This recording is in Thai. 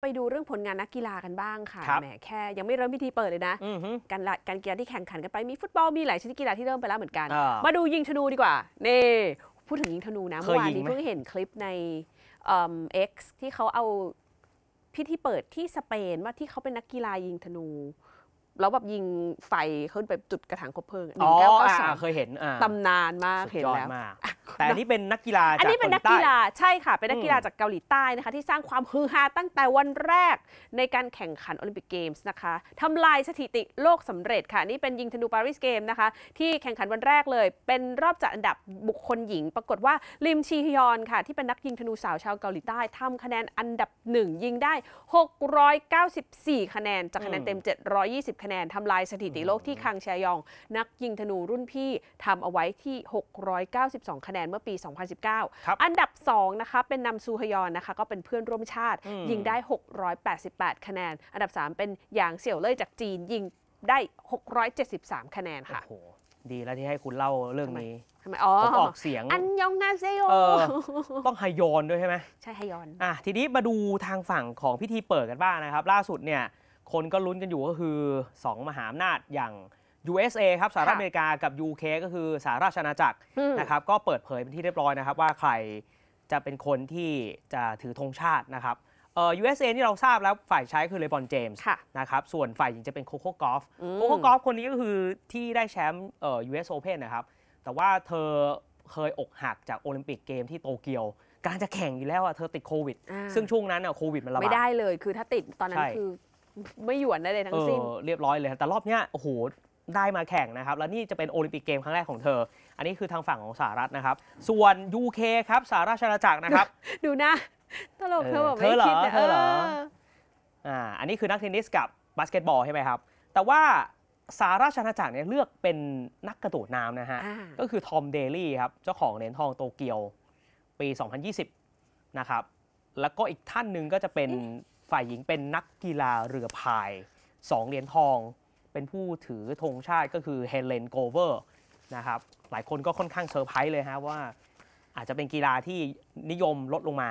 ไปดูเรื่องผลงานนักกีฬากันบ้างค่ะคแหมแค่ยังไม่เริ่มพิธีเปิดเลยนะการละการกีฬาที่แข่งขันกันไปมีฟุตบอลมีหลายชนิดกีฬาที่เริ่มไปแล้วเหมือนกันมาดูยิงธนูดีกว่า นี่พูดถึงยิงธนูนะเมื่อวานนี้เพิ่งเห็นคลิปในเอ็กซ์ที่เขาเอาพิธีเปิดที่สเปนว่าที่เขาเป็นนักกีฬายิงธนู แล้วแบบยิงไฟขึ้นไปจุดกระถางคบเพลิงหอ๋นึ่องเก้กสคยเห็นอตำนานมากเห็นแล้วแต่นี่เป็นนักกีฬาอันนี้เป็นนักกีฬาใช่ค่ะ เป็นนักกีฬาจากเกาหลีใต้นะคะที่สร้างความฮือฮาตั้งแต่วันแรกในการแข่งขันโอลิมปิกเกมส์นะคะทำลายสถิติโลกสำเร็จค่ะนี่เป็นยิงธนูปารีสเกมนะคะที่แข่งขันวันแรกเลย เป็นรอบจัดอันดับบุคคลหญิง ปรากฏว่าลิมชีฮยอนค่ะ ที่เป็นนักยิงธนูสาวชาวเกาหลีใต้ ทำคะแนนอันดับหนึ่งยิงได้694 คะแนน จากคะแนนเต็ม 720 คะแนนทำลายสถิติโลกที่คังแชยอง นักยิงธนูรุ่นพี่ทำเอาไว้ที่ 692 คะแนนนนเมื่อปี 2019 อันดับ2นะคะเป็นนำซูฮยอนนะคะก็เป็นเพื่อนร่วมชาติยิงได้ 688 คะแนน อันดับ 3 เป็นหยางเสี่ยวเล่ยจากจีนยิงได้ 673 คะแนนค่ะ โอ้โห ดีแล้วที่ให้คุณเล่าเรื่องนี้ทำไม อ๋อผมออกเสียง อันยองนาเซโย ต้องไฮยอนด้วยใช่ไหม ใช่ไฮยอนอ่ะ ทีนี้มาดูทางฝั่งของพิธีเปิดกันบ้างนะครับ ล่าสุดเนี่ยคนก็ลุ้นกันอยู่ก็คือ2มหาอำนาจอย่าง USA ครับสหรัฐอเมริกา กับ UK ก็คือสหราชอาณาจักรนะครับก็เปิดเผยเป็นที่เรียบร้อยนะครับ ว่าใครจะเป็นคนที่จะถือธงชาตินะครับเอ่อ USA ที่เราทราบแล้วฝ่ายชายคือเลบอนเจมส์นะครับส่วนฝ่ายหญิงจะเป็นโคโค่กอล์ฟโคโค่กอล์ฟคนนี้ก็คือที่ได้แชมป์เอ่อ US Open นะครับแต่ว่าเธอเคยอกหักจากโอลิมปิกเกมที่โตเกียวการจะแข่งอยู่แล้วอ่ะเธอติดโควิดซึ่งช่วงนั้นอ่ะโควิดมันระบาดไม่ได้เลย คือถ้าติดตอนนั้นคือไม่หยวนได้เลยทั้งสิ้นเรียบร้อยเลย แต่รอบเนี้ยโอ้โหได้มาแข่งนะครับ แล้วนี่จะเป็นโอลิมปิกเกมครั้งแรกของเธอ อันนี้คือทางฝั่งของสหรัฐนะครับ ส่วน UK ครับสหราชอาณาจักรนะครับ ดูนะ ตลกเธอแบบไม่คิดเธอเหรออ่าอันนี้คือนักเทนนิสกับบาสเกตบอลใช่ไหมครับ แต่ว่าสาราชนาจักรเนี่ยเลือกเป็นนักกระโดดน้ำนะฮะก็คือทอมเดลี่ครับ เจ้าของเหรียญทองโตเกียวปี 2020 นะครับแล้วก็อีกท่านหนึ่งก็จะเป็นฝ่ายหญิงเป็นนักกีฬาเรือพาย 2เหรียญทองเป็นผู้ถือธงชาติก็คือเฮเลนโกเวอร์นะครับ หลายคนก็ค่อนข้างเซอร์ไพรส์เลยฮะว่าอาจจะเป็นกีฬาที่นิยมลดลงมา